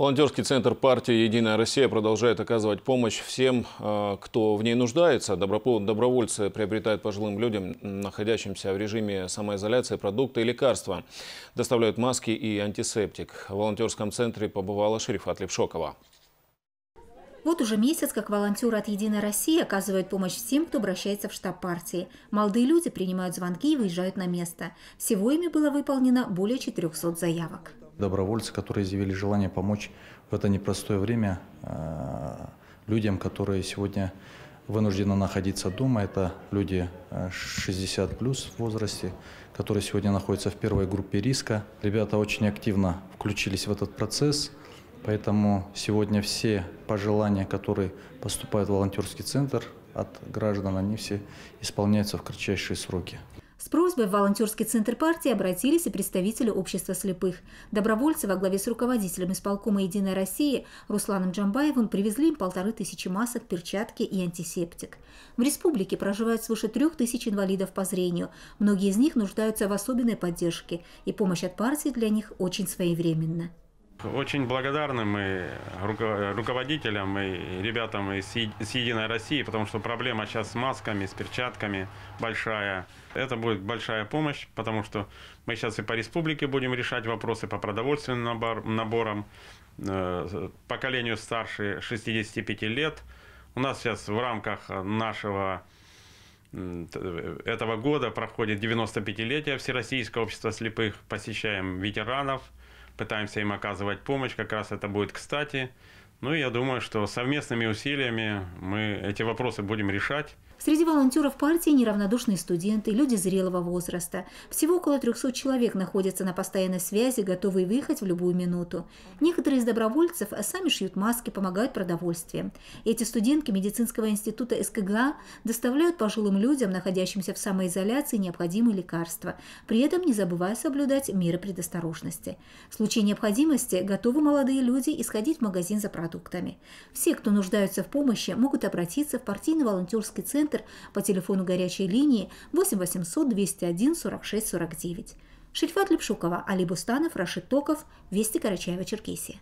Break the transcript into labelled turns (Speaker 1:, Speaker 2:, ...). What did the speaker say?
Speaker 1: Волонтерский центр партии «Единая Россия» продолжает оказывать помощь всем, э, кто в ней нуждается. Добровольцы приобретают пожилым людям, находящимся в режиме самоизоляции, продукты и лекарства. Доставляют маски и антисептик. В волонтерском центре побывала Шерифат Левшокова.
Speaker 2: Вот уже месяц, как волонтеры от «Единой России» оказывают помощь всем, кто обращается в штаб партии. Молодые люди принимают звонки и выезжают на место. Всего ими было выполнено более 400 заявок
Speaker 3: добровольцы, которые изъявили желание помочь в это непростое время э, людям, которые сегодня вынуждены находиться дома. Это люди 60 э, плюс в возрасте, которые сегодня находятся в первой группе риска. Ребята очень активно включились в этот процесс, поэтому сегодня все пожелания, которые поступают в волонтерский центр от граждан, они все исполняются в кратчайшие сроки.
Speaker 2: С просьбой в волонтерский центр партии обратились и представители общества слепых. Добровольцы во главе с руководителем исполкома «Единая Россия» Русланом Джамбаевым привезли им полторы тысячи масок, перчатки и антисептик. В республике проживают свыше трех тысяч инвалидов по зрению. Многие из них нуждаются в особенной поддержке, и помощь от партии для них очень своевременна.
Speaker 4: Очень благодарны мы руководителям и ребятам из «Единой России», потому что проблема сейчас с масками, с перчатками большая. Это будет большая помощь, потому что мы сейчас и по республике будем решать вопросы по продовольственным набор, наборам, э, поколению старше 65 лет. У нас сейчас в рамках нашего э, этого года проходит 95-летие Всероссийского общества слепых. Посещаем ветеранов – пытаемся им оказывать помощь, как раз это будет кстати. Ну, и я думаю, что совместными усилиями мы эти вопросы будем решать.
Speaker 2: Среди волонтеров партии неравнодушные студенты, люди зрелого возраста. Всего около 300 человек находятся на постоянной связи, готовые выехать в любую минуту. Некоторые из добровольцев сами шьют маски, помогают продовольствием. Эти студентки медицинского института СКГА доставляют пожилым людям, находящимся в самоизоляции, необходимые лекарства, при этом не забывая соблюдать меры предосторожности. В случае необходимости готовы молодые люди исходить в магазин за продуктами. Все, кто нуждаются в помощи, могут обратиться в партийный волонтерский центр центр по телефону горячей линии 8 800 201 46 49. Шельфат Лепшукова, Али Бустанов, Рашид Токов, Вести Карачаева, Черкесия.